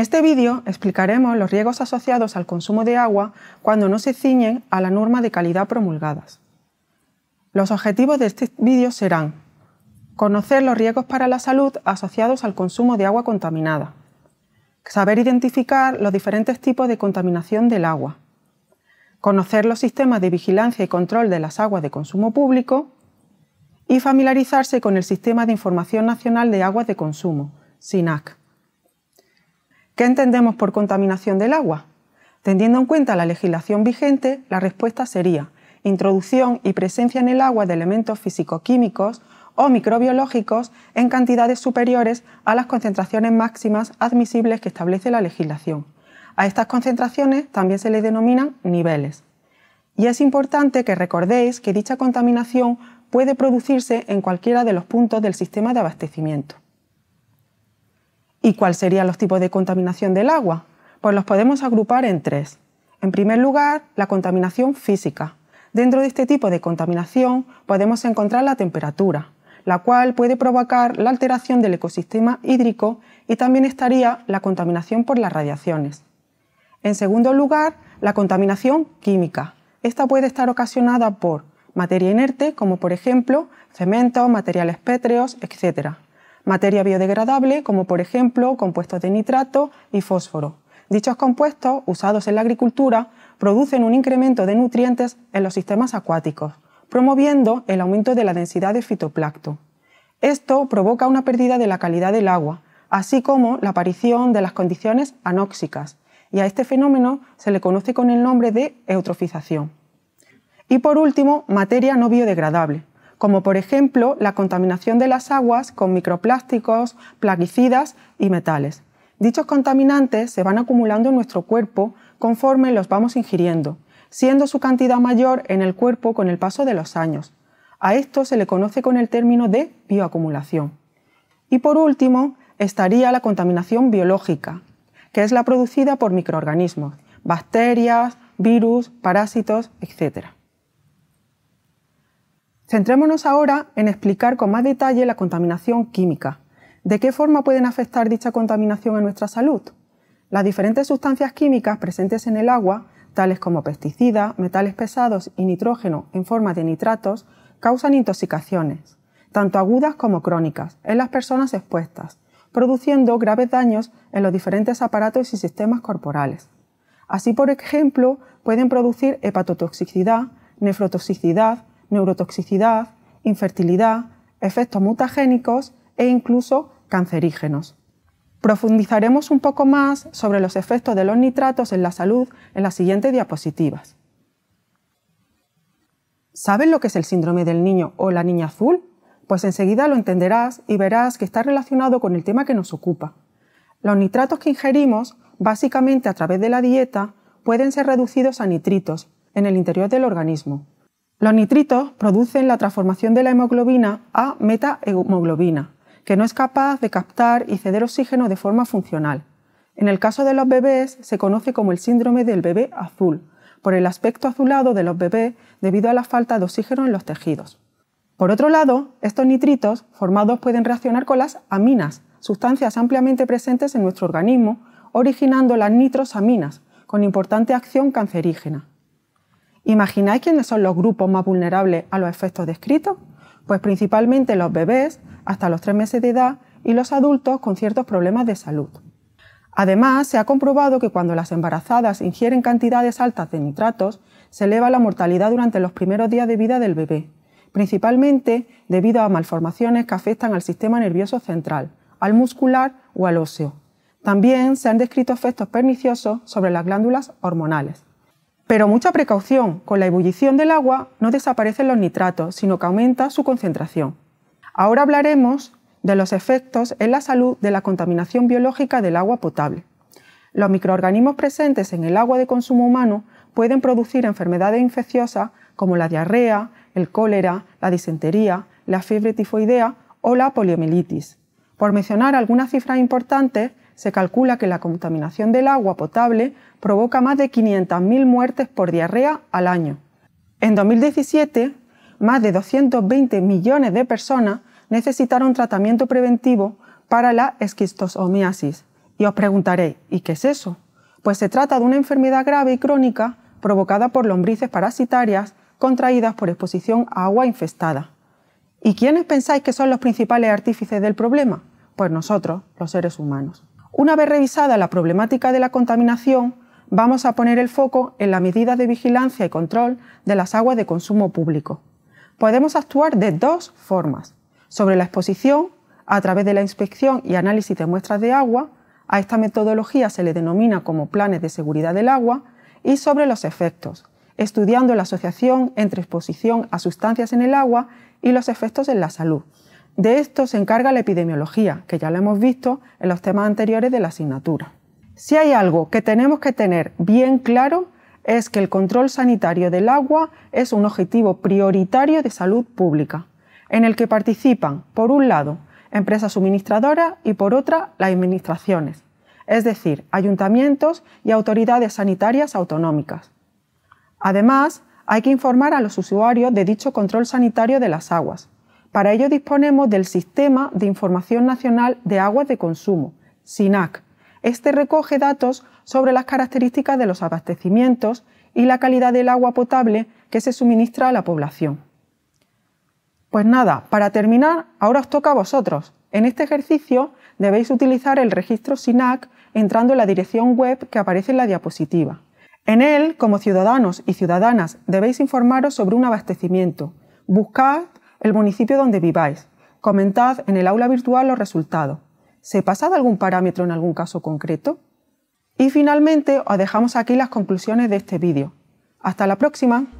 En este vídeo explicaremos los riesgos asociados al consumo de agua cuando no se ciñen a la norma de calidad promulgadas. Los objetivos de este vídeo serán conocer los riesgos para la salud asociados al consumo de agua contaminada, saber identificar los diferentes tipos de contaminación del agua, conocer los sistemas de vigilancia y control de las aguas de consumo público y familiarizarse con el Sistema de Información Nacional de Aguas de Consumo, SINAC. ¿Qué entendemos por contaminación del agua? Teniendo en cuenta la legislación vigente, la respuesta sería introducción y presencia en el agua de elementos físico-químicos o microbiológicos en cantidades superiores a las concentraciones máximas admisibles que establece la legislación. A estas concentraciones también se les denominan niveles. Y es importante que recordéis que dicha contaminación puede producirse en cualquiera de los puntos del sistema de abastecimiento. ¿Y cuáles serían los tipos de contaminación del agua? Pues los podemos agrupar en tres. En primer lugar, la contaminación física. Dentro de este tipo de contaminación podemos encontrar la temperatura, la cual puede provocar la alteración del ecosistema hídrico y también estaría la contaminación por las radiaciones. En segundo lugar, la contaminación química. Esta puede estar ocasionada por materia inerte, como por ejemplo cemento, materiales pétreos, etc materia biodegradable como por ejemplo compuestos de nitrato y fósforo. Dichos compuestos, usados en la agricultura, producen un incremento de nutrientes en los sistemas acuáticos, promoviendo el aumento de la densidad de fitoplancton. Esto provoca una pérdida de la calidad del agua, así como la aparición de las condiciones anóxicas, y a este fenómeno se le conoce con el nombre de eutrofización. Y por último, materia no biodegradable, como por ejemplo la contaminación de las aguas con microplásticos, plaguicidas y metales. Dichos contaminantes se van acumulando en nuestro cuerpo conforme los vamos ingiriendo, siendo su cantidad mayor en el cuerpo con el paso de los años. A esto se le conoce con el término de bioacumulación. Y por último, estaría la contaminación biológica, que es la producida por microorganismos, bacterias, virus, parásitos, etc. Centrémonos ahora en explicar con más detalle la contaminación química. ¿De qué forma pueden afectar dicha contaminación a nuestra salud? Las diferentes sustancias químicas presentes en el agua, tales como pesticidas, metales pesados y nitrógeno en forma de nitratos, causan intoxicaciones, tanto agudas como crónicas, en las personas expuestas, produciendo graves daños en los diferentes aparatos y sistemas corporales. Así, por ejemplo, pueden producir hepatotoxicidad, nefrotoxicidad, neurotoxicidad, infertilidad, efectos mutagénicos e incluso cancerígenos. Profundizaremos un poco más sobre los efectos de los nitratos en la salud en las siguientes diapositivas. ¿Sabes lo que es el síndrome del niño o la niña azul? Pues enseguida lo entenderás y verás que está relacionado con el tema que nos ocupa. Los nitratos que ingerimos, básicamente a través de la dieta, pueden ser reducidos a nitritos en el interior del organismo. Los nitritos producen la transformación de la hemoglobina a metahemoglobina, que no es capaz de captar y ceder oxígeno de forma funcional. En el caso de los bebés se conoce como el síndrome del bebé azul, por el aspecto azulado de los bebés debido a la falta de oxígeno en los tejidos. Por otro lado, estos nitritos formados pueden reaccionar con las aminas, sustancias ampliamente presentes en nuestro organismo, originando las nitrosaminas, con importante acción cancerígena. ¿Imagináis quiénes son los grupos más vulnerables a los efectos descritos? Pues principalmente los bebés hasta los tres meses de edad y los adultos con ciertos problemas de salud. Además, se ha comprobado que cuando las embarazadas ingieren cantidades altas de nitratos, se eleva la mortalidad durante los primeros días de vida del bebé, principalmente debido a malformaciones que afectan al sistema nervioso central, al muscular o al óseo. También se han descrito efectos perniciosos sobre las glándulas hormonales. Pero mucha precaución, con la ebullición del agua no desaparecen los nitratos, sino que aumenta su concentración. Ahora hablaremos de los efectos en la salud de la contaminación biológica del agua potable. Los microorganismos presentes en el agua de consumo humano pueden producir enfermedades infecciosas como la diarrea, el cólera, la disentería, la fiebre tifoidea o la poliomielitis. Por mencionar algunas cifras importantes, se calcula que la contaminación del agua potable provoca más de 500.000 muertes por diarrea al año. En 2017, más de 220 millones de personas necesitaron tratamiento preventivo para la esquistosomiasis. Y os preguntaréis, ¿y qué es eso? Pues se trata de una enfermedad grave y crónica provocada por lombrices parasitarias contraídas por exposición a agua infestada. ¿Y quiénes pensáis que son los principales artífices del problema? Pues nosotros, los seres humanos. Una vez revisada la problemática de la contaminación, vamos a poner el foco en la medida de vigilancia y control de las aguas de consumo público. Podemos actuar de dos formas, sobre la exposición, a través de la inspección y análisis de muestras de agua, a esta metodología se le denomina como planes de seguridad del agua, y sobre los efectos, estudiando la asociación entre exposición a sustancias en el agua y los efectos en la salud, de esto se encarga la epidemiología, que ya lo hemos visto en los temas anteriores de la asignatura. Si hay algo que tenemos que tener bien claro es que el control sanitario del agua es un objetivo prioritario de salud pública, en el que participan, por un lado, empresas suministradoras y por otra, las administraciones, es decir, ayuntamientos y autoridades sanitarias autonómicas. Además, hay que informar a los usuarios de dicho control sanitario de las aguas, para ello disponemos del Sistema de Información Nacional de Aguas de Consumo, SINAC. Este recoge datos sobre las características de los abastecimientos y la calidad del agua potable que se suministra a la población. Pues nada, para terminar, ahora os toca a vosotros. En este ejercicio debéis utilizar el registro SINAC entrando en la dirección web que aparece en la diapositiva. En él, como ciudadanos y ciudadanas, debéis informaros sobre un abastecimiento. Buscad el municipio donde viváis. Comentad en el aula virtual los resultados. ¿Se pasado algún parámetro en algún caso concreto? Y finalmente os dejamos aquí las conclusiones de este vídeo. Hasta la próxima.